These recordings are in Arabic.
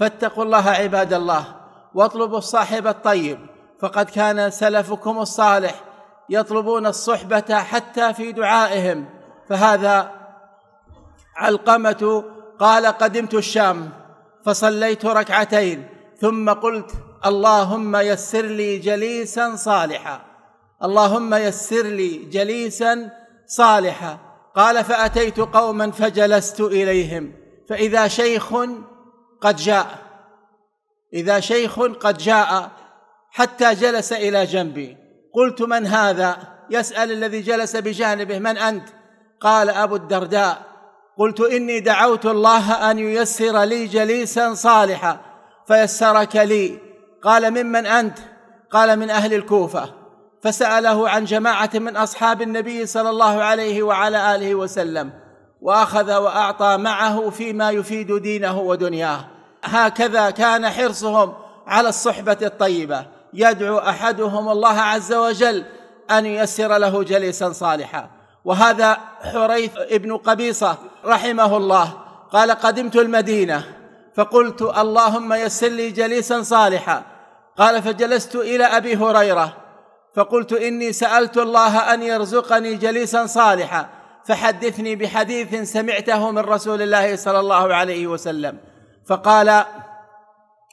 فاتقوا الله عباد الله واطلبوا الصاحب الطيب فقد كان سلفكم الصالح يطلبون الصحبه حتى في دعائهم فهذا علقمه قال قدمت الشام فصليت ركعتين ثم قلت اللهم يسر لي جليسا صالحا اللهم يسر لي جليسا صالحا قال فاتيت قوما فجلست اليهم فاذا شيخ قد جاء إذا شيخ قد جاء حتى جلس إلى جنبي قلت من هذا يسأل الذي جلس بجانبه من أنت قال أبو الدرداء قلت إني دعوت الله أن ييسر لي جليسا صالحا فيسرك لي قال ممن أنت قال من أهل الكوفة فسأله عن جماعة من أصحاب النبي صلى الله عليه وعلى آله وسلم واخذ واعطى معه فيما يفيد دينه ودنياه هكذا كان حرصهم على الصحبه الطيبه يدعو احدهم الله عز وجل ان ييسر له جليسا صالحا وهذا حريث ابن قبيصه رحمه الله قال قدمت المدينه فقلت اللهم يسر لي جليسا صالحا قال فجلست الى ابي هريره فقلت اني سالت الله ان يرزقني جليسا صالحا فحدثني بحديث سمعته من رسول الله صلى الله عليه وسلم فقال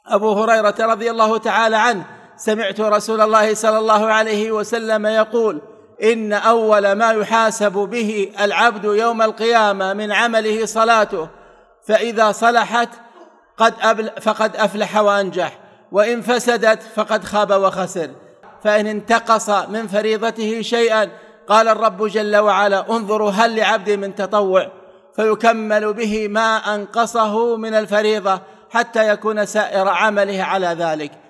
ابو هريره رضي الله تعالى عنه سمعت رسول الله صلى الله عليه وسلم يقول ان اول ما يحاسب به العبد يوم القيامه من عمله صلاته فاذا صلحت قد أبل فقد افلح وانجح وان فسدت فقد خاب وخسر فان انتقص من فريضته شيئا قال الرب جل وعلا انظروا هل لعبدي من تطوع فيكمل به ما انقصه من الفريضه حتى يكون سائر عمله على ذلك